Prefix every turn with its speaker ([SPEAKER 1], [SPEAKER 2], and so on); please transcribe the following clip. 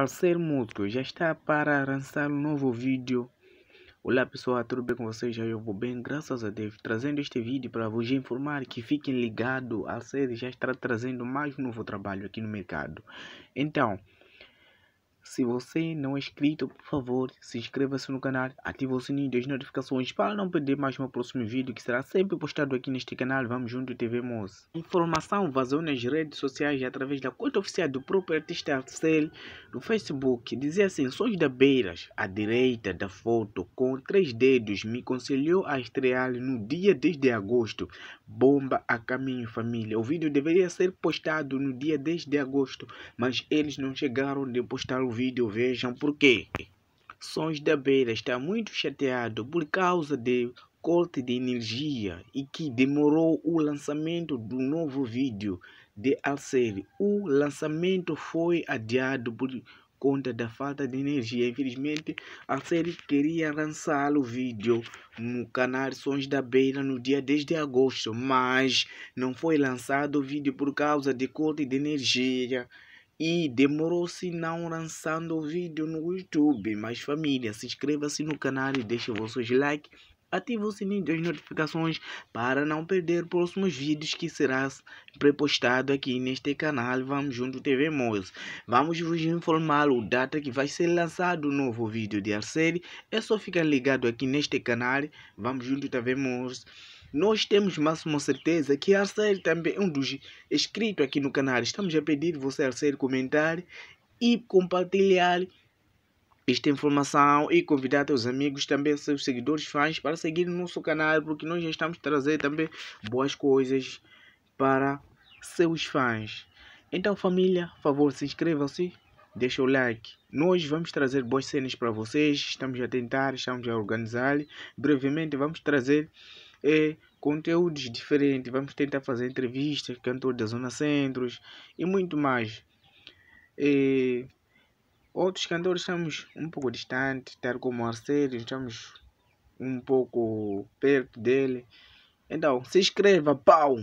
[SPEAKER 1] Alcer ser já está para lançar um novo vídeo. Olá pessoal, tudo bem com vocês? Eu vou bem, graças a Deus. Trazendo este vídeo para vos informar que fiquem ligados. A série já está trazendo mais um novo trabalho aqui no mercado. Então, se você não é inscrito, por favor, se inscreva-se no canal, ative o sininho das notificações para não perder mais meu próximo vídeo que será sempre postado aqui neste canal. Vamos junto TV Moço. Informação vazou nas redes sociais através da conta oficial do próprio artista Arcel no Facebook. Dizia assim, Sons da Beiras, à direita da foto, com três dedos, me aconselhou a estrear no dia 10 de agosto. Bomba a caminho, família. O vídeo deveria ser postado no dia 10 de agosto, mas eles não chegaram de postar o vídeo vídeo vejam por quê. Sons da Beira está muito chateado por causa de corte de energia e que demorou o lançamento do novo vídeo de Alcere. O lançamento foi adiado por conta da falta de energia. Infelizmente, série queria lançar o vídeo no canal Sons da Beira no dia 10 de agosto, mas não foi lançado o vídeo por causa de corte de energia. E demorou-se não lançando o vídeo no YouTube. Mas família, se inscreva-se no canal e deixe vossos likes. Ative o sininho das notificações para não perder próximos vídeos que será prepostado aqui neste canal Vamos Junto TV Moz. Vamos vos informar o data que vai ser lançado o novo vídeo de série. É só ficar ligado aqui neste canal Vamos Junto TV Moz. Nós temos máxima certeza que Arcer também é um dos inscritos aqui no canal. Estamos a pedir você, Arcer, comentar e compartilhar esta informação e convidar seus amigos também, seus seguidores, fãs, para seguir nosso canal, porque nós já estamos trazendo também boas coisas para seus fãs. Então, família, por favor, se inscreva-se, deixa o like. Nós vamos trazer boas cenas para vocês, estamos a tentar, estamos a organizar. Brevemente vamos trazer é, conteúdos diferentes. Vamos tentar fazer entrevistas, cantor da Zona Centros e muito mais. É, outros cantores estamos um pouco distantes, tal como Arceiro, estamos um pouco perto dele. Então, se inscreva, pau!